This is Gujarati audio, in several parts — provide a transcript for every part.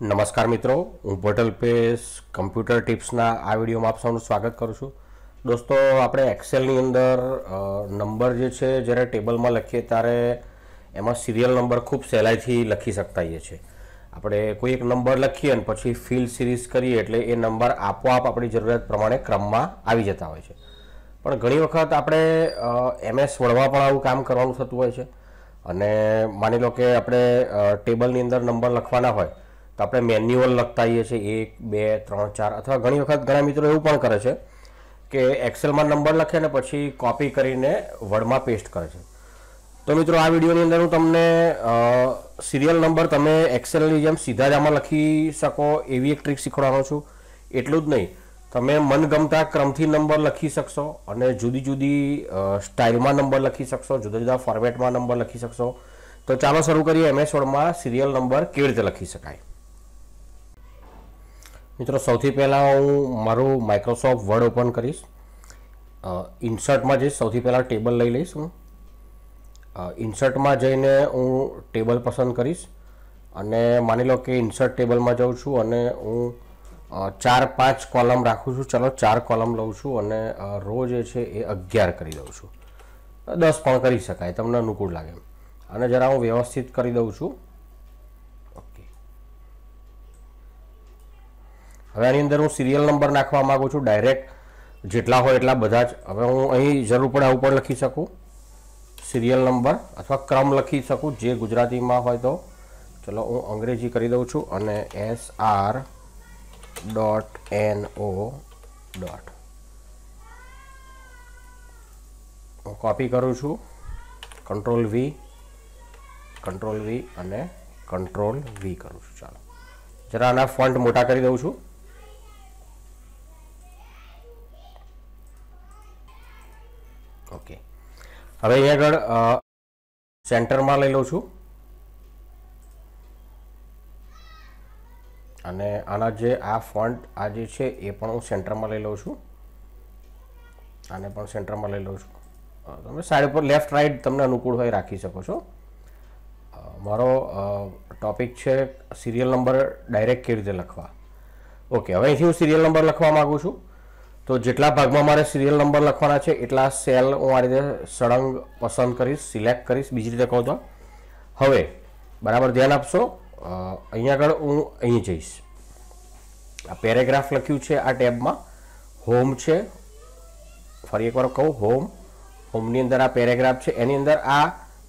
નમસ્કાર મિત્રો હું ભટલ પેસ કમ્પ્યુટર ટિપ્સના આ વિડીયોમાં આપ સૌનું સ્વાગત કરું છું દોસ્તો આપણે એક્સેલની અંદર નંબર જે છે જ્યારે ટેબલમાં લખીએ ત્યારે એમાં સિરિયલ નંબર ખૂબ સહેલાઈથી લખી શકતા હોઈએ છીએ આપણે કોઈ એક નંબર લખીએ અને પછી ફિલ સિરીઝ કરીએ એટલે એ નંબર આપોઆપ આપણી જરૂરિયાત પ્રમાણે ક્રમમાં આવી જતા હોય છે પણ ઘણી વખત આપણે એમએસ વળવા પણ આવું કામ કરવાનું થતું હોય છે અને માની લો કે આપણે ટેબલની અંદર નંબર લખવાના હોય તો આપણે મેન્યુઅલ લખતા આવીએ છીએ એક બે ત્રણ ચાર અથવા ઘણી વખત ઘણા મિત્રો એવું પણ કરે છે કે એક્સેલમાં નંબર લખે અને પછી કોપી કરીને વર્ડમાં પેસ્ટ કરે છે તો મિત્રો આ વિડીયોની અંદર હું તમને સિરિયલ નંબર તમે એક્સેલની જેમ સીધા જ આમાં લખી શકો એવી એક ટ્રીક શીખવાડવાનો છું એટલું જ નહીં તમે મનગમતા ક્રમથી નંબર લખી શકશો અને જુદી જુદી સ્ટાઇલમાં નંબર લખી શકશો જુદા જુદા ફોર્મેટમાં નંબર લખી શકશો તો ચાલો શરૂ કરીએ એમએસ વર્ડમાં સિરિયલ નંબર કેવી રીતે લખી શકાય મિત્રો સૌથી પહેલાં હું મારું માઇક્રોસોફ્ટ વર્ડ ઓપન કરીશ ઇન્સર્ટમાં જઈશ સૌથી પહેલાં ટેબલ લઈ લઈશ હું ઇન્સર્ટમાં જઈને હું ટેબલ પસંદ કરીશ અને માની લો કે ઇન્સર્ટ ટેબલમાં જાઉં છું અને હું ચાર પાંચ કોલમ રાખું છું ચાલો ચાર કોલમ લઉં છું અને રો જે છે એ અગિયાર કરી દઉં છું દસ પણ કરી શકાય તમને અનુકૂળ લાગે અને જરા હું વ્યવસ્થિત કરી દઉં છું હવે આની અંદર હું સિરિયલ નંબર નાખવા માગું છું ડાયરેક્ટ જેટલા હોય એટલા બધા જ હવે હું અહીં જરૂર પડે આવું પણ લખી શકું સિરિયલ નંબર અથવા ક્રમ લખી શકું જે ગુજરાતીમાં હોય તો ચલો હું અંગ્રેજી કરી દઉં છું અને S R dot N O dot હું કોપી કરું છું કંટ્રોલ વી કંટ્રોલ વી અને કંટ્રોલ વી કરું છું ચાલો જરા આના ફોન્ટ મોટા કરી દઉં છું હવે અહીં આગળ સેન્ટરમાં લઈ લઉં છું અને આના જે આ ફોન્ટ આ જે છે એ પણ હું સેન્ટરમાં લઈ લઉં છું આને પણ સેન્ટરમાં લઈ લઉં છું તમે સાઈડ પર લેફ્ટ રાઈટ તમને અનુકૂળ હોય રાખી શકો છો મારો ટોપિક છે સિરિયલ નંબર ડાયરેક્ટ કેવી રીતે લખવા ઓકે હવે અહીંથી હું સિરિયલ નંબર લખવા માગું છું તો જેટલા ભાગમાં મારે સિરિયલ નંબર લખવાના છે એટલા સેલ હું આ રીતે સળંગ પસંદ કરીશ સિલેક્ટ કરીશ બીજી રીતે કહું તો હવે બરાબર ધ્યાન આપશો અહીંયા આગળ હું અહીં જઈશ આ પેરેગ્રાફ લખ્યું છે આ ટેબમાં હોમ છે ફરી એકવાર કહું હોમ હોમની અંદર આ પેરેગ્રાફ છે એની અંદર આ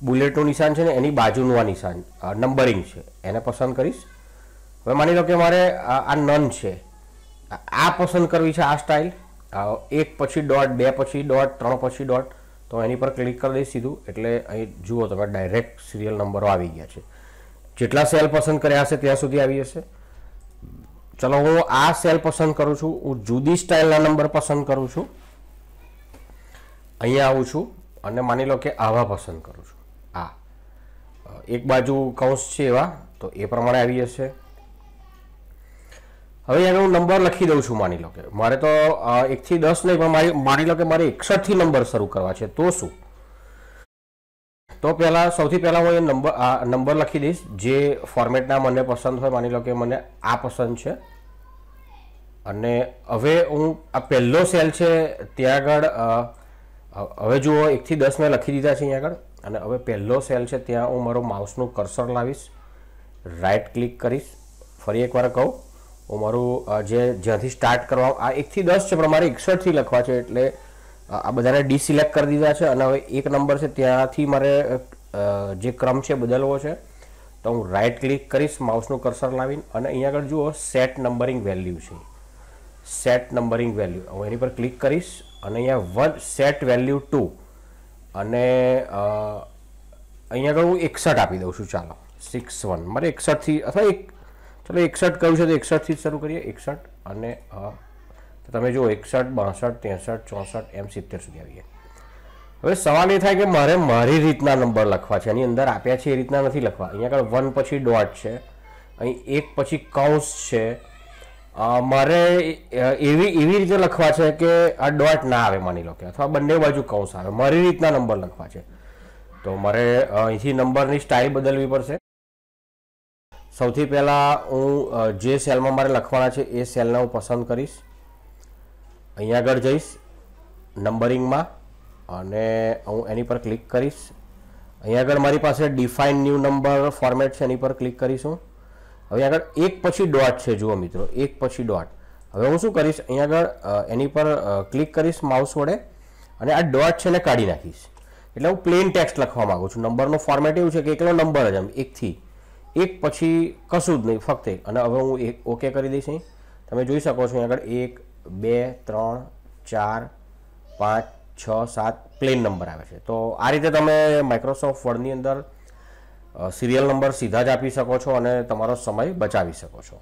બુલેટનું નિશાન છે ને એની બાજુનું આ નિશાન નંબરિંગ છે એને પસંદ કરીશ હવે માની લો કે મારે આ નન છે આ પસંદ કરવી છે આ સ્ટાઇલ એક પછી ડોટ બે પછી ડોટ ત્રણ પછી ડોટ તો એની પર ક્લિક કરી દઈશ સીધું એટલે અહીં જુઓ તમે ડાયરેક્ટ સિરિયલ નંબરો આવી ગયા છે જેટલા સેલ પસંદ કર્યા હશે ત્યાં સુધી આવી હશે ચલો હું આ સેલ પસંદ કરું છું હું જુદી સ્ટાઇલના નંબર પસંદ કરું છું અહીંયા આવું છું અને માની લો કે આવા પસંદ કરું છું આ એક બાજુ કૌંસ છે એવા તો એ પ્રમાણે આવી જશે હવે અહીંયા હું નંબર લખી દઉં છું માની લો કે મારે તો એકથી દસ નહીં પણ મારી માની લો કે મારે એકસઠથી નંબર શરૂ કરવા છે તો શું તો પહેલાં સૌથી પહેલાં હું એ નંબર નંબર લખી દઈશ જે ફોર્મેટના મને પસંદ હોય માની લો કે મને આ પસંદ છે અને હવે હું આ પહેલો સેલ છે ત્યાં આગળ હવે જુઓ એકથી દસ મેં લખી દીધા છે અહીંયા આગળ અને હવે પહેલો સેલ છે ત્યાં હું મારો માઉસનું કર્સર લાવીશ રાઈટ ક્લિક કરીશ ફરી એકવાર કહું હું મારું જે જ્યાંથી સ્ટાર્ટ કરવા આ એકથી દસ છે પણ મારે એકસઠથી લખવા છે એટલે આ બધાને ડિસિલેક્ટ કરી દીધા છે અને હવે એક નંબર છે ત્યાંથી મારે જે ક્રમ છે બદલવો છે તો હું રાઇટ ક્લિક કરીશ માઉસનું કરસર લાવીને અને અહીંયા આગળ જુઓ સેટ નંબરિંગ વેલ્યુ છે સેટ નંબરિંગ વેલ્યુ હું એની પર ક્લિક કરીશ અને અહીંયા વન સેટ વેલ્યુ ટુ અને અહીંયા આગળ હું એકસઠ આપી દઉં છું ચાલો સિક્સ વન મારે એકસઠથી અથવા એક ચલો એકસઠ કહ્યું છે તો એકસઠથી જ શરૂ કરીએ એકસઠ અને તો તમે જુઓ એકસઠ બાસઠ ત્રેસઠ ચોસઠ એમ સિત્તેર સુધી આવીએ હવે સવાલ એ થાય કે મારે મારી રીતના નંબર લખવા છે એની અંદર આપ્યા છે એ રીતના નથી લખવા અહીંયા આગળ વન પછી ડોટ છે અહીં એક પછી કૌંસ છે મારે એવી એવી રીતે લખવા છે કે આ ડોટ ના આવે માની લો કે અથવા બંને બાજુ કૌંસ આવે મારી રીતના નંબર લખવા છે તો મારે અહીંથી નંબરની સ્ટાઇલ બદલવી પડશે સૌથી પહેલાં હું જે સેલમાં મારે લખવાના છે એ સેલને હું પસંદ કરીશ અહીંયા આગળ જઈશ નંબરિંગમાં અને હું એની પર ક્લિક કરીશ અહીંયા આગળ મારી પાસે ડિફાઇન ન્યૂ નંબર ફોર્મેટ છે એની પર ક્લિક કરીશું હવે આગળ એક પછી ડોટ છે જુઓ મિત્રો એક પછી ડોટ હવે હું શું કરીશ અહીંયા આગળ એની પર ક્લિક કરીશ માઉસ વડે અને આ ડોટ છે ને કાઢી નાખીશ એટલે હું પ્લેન ટેક્સ્ટ લખવા માગું છું નંબરનો ફોર્મેટ એવું છે કે એકલો નંબર જ આમ એકથી એક પછી કશું જ નહીં ફક્ત એક અને હવે હું એક ઓકે કરી દઈશ તમે જોઈ શકો છો આગળ એક બે ત્રણ ચાર પાંચ છ સાત પ્લેન નંબર આવે છે તો આ રીતે તમે માઇક્રોસોફ્ટ વર્ડની અંદર સિરિયલ નંબર સીધા જ આપી શકો છો અને તમારો સમય બચાવી શકો છો